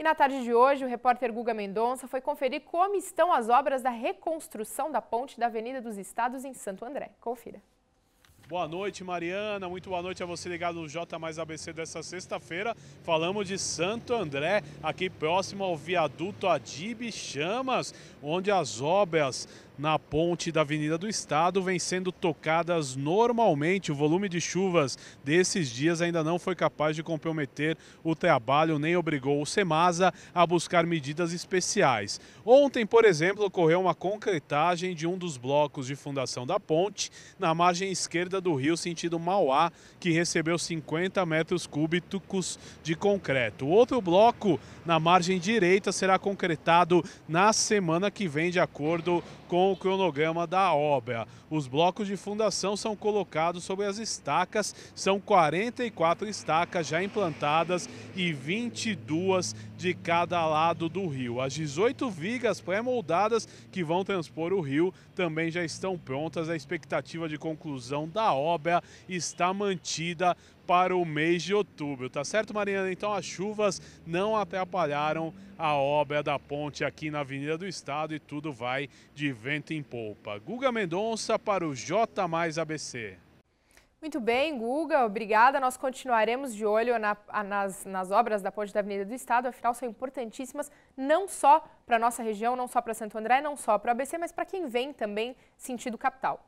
E na tarde de hoje, o repórter Guga Mendonça foi conferir como estão as obras da reconstrução da ponte da Avenida dos Estados em Santo André. Confira. Boa noite, Mariana. Muito boa noite a você ligado no J mais ABC dessa sexta-feira. Falamos de Santo André, aqui próximo ao viaduto Adib Chamas, onde as obras na ponte da Avenida do Estado vem sendo tocadas normalmente. O volume de chuvas desses dias ainda não foi capaz de comprometer o trabalho, nem obrigou o Semasa a buscar medidas especiais. Ontem, por exemplo, ocorreu uma concretagem de um dos blocos de fundação da ponte na margem esquerda do rio, sentido Mauá, que recebeu 50 metros cúbicos de concreto. O outro bloco na margem direita será concretado na semana que vem, de acordo com o cronograma da obra. Os blocos de fundação são colocados sobre as estacas, são 44 estacas já implantadas e 22 de cada lado do rio. As 18 vigas pré-moldadas que vão transpor o rio também já estão prontas. A expectativa de conclusão da obra está mantida para o mês de outubro, tá certo, Mariana? Então as chuvas não atrapalharam a obra da ponte aqui na Avenida do Estado e tudo vai de vento em polpa. Guga Mendonça para o J Mais ABC. Muito bem, Guga, obrigada. Nós continuaremos de olho na, nas, nas, obras da ponte da Avenida do Estado, afinal são importantíssimas não só para a nossa região, não só para Santo André, não só para o ABC, mas para quem vem também sentido capital.